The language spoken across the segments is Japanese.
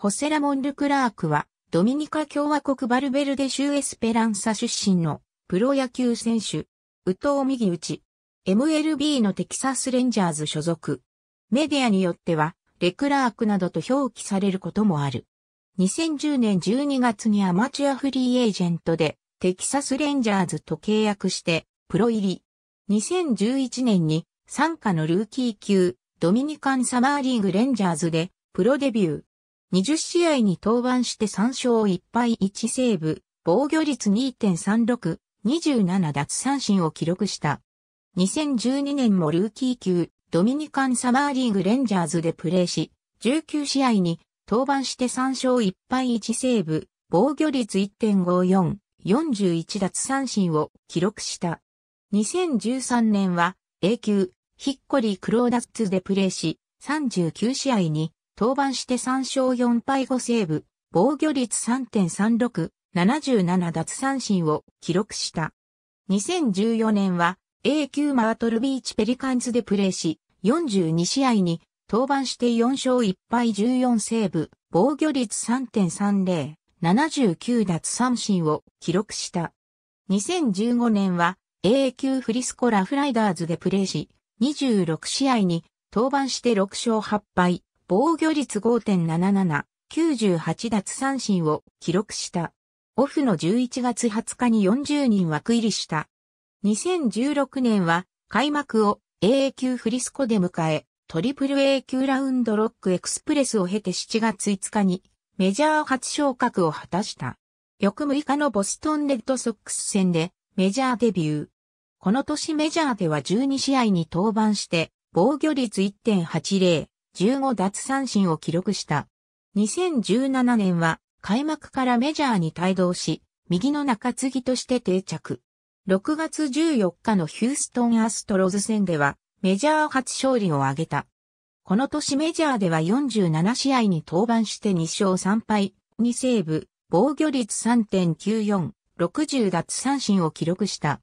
ホセラモン・ルクラークは、ドミニカ共和国バルベルデ州エスペランサ出身のプロ野球選手、ウト藤右打ち、MLB のテキサスレンジャーズ所属。メディアによっては、レクラークなどと表記されることもある。2010年12月にアマチュアフリーエージェントで、テキサスレンジャーズと契約して、プロ入り。2011年に、参加のルーキー級、ドミニカンサマーリーグレンジャーズで、プロデビュー。20試合に登板して3勝1敗1セーブ、防御率2.36、27奪三振を記録した。2012年もルーキー級、ドミニカンサマーリーグレンジャーズでプレーし、19試合に登板して3勝1敗1セーブ、防御率1.54、41奪三振を記録した。2013年は A 級、ヒッコリー・クローダッツでプレーし、39試合に登板して3勝4敗5セーブ、防御率3.36、77奪三振を記録した。2014年は A 級マートルビーチペリカンズでプレーし、42試合に登板して4勝1敗14セーブ、防御率3.30、79奪三振を記録した。2015年は A 級フリスコラフライダーズでプレーし、26試合に登板して6勝8敗、防御率5.77、98奪三振を記録した。オフの11月20日に40人枠入りした。2016年は開幕を a 級フリスコで迎え、トリプル A 級ラウンドロックエクスプレスを経て7月5日にメジャー初昇格を果たした。翌6日のボストンレッドソックス戦でメジャーデビュー。この年メジャーでは12試合に登板して防御率1.80、15奪三振を記録した。2017年は開幕からメジャーに帯同し、右の中継ぎとして定着。6月14日のヒューストンアストロズ戦ではメジャー初勝利を挙げた。この年メジャーでは47試合に登板して2勝3敗、2セーブ、防御率3.94、60奪三振を記録した。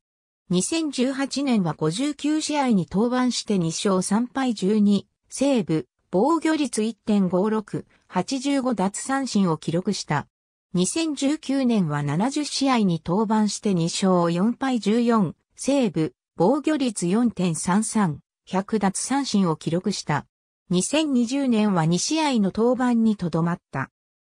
2018年は59試合に登板して2勝3敗12、セーブ、防御率1.56、85奪三振を記録した。2019年は70試合に登板して2勝4敗14、西ブ、防御率4.33、100奪三振を記録した。2020年は2試合の登板にとどまった。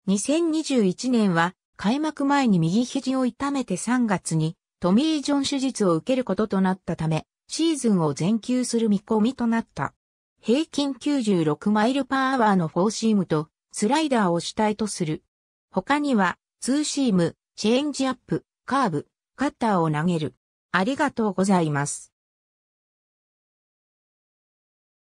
2021年は開幕前に右肘を痛めて3月にトミー・ジョン手術を受けることとなったため、シーズンを全休する見込みとなった。平均96マイルパーアワーのフォーシームとスライダーを主体とする。他には、ツーシーム、チェンジアップ、カーブ、カッターを投げる。ありがとうございます。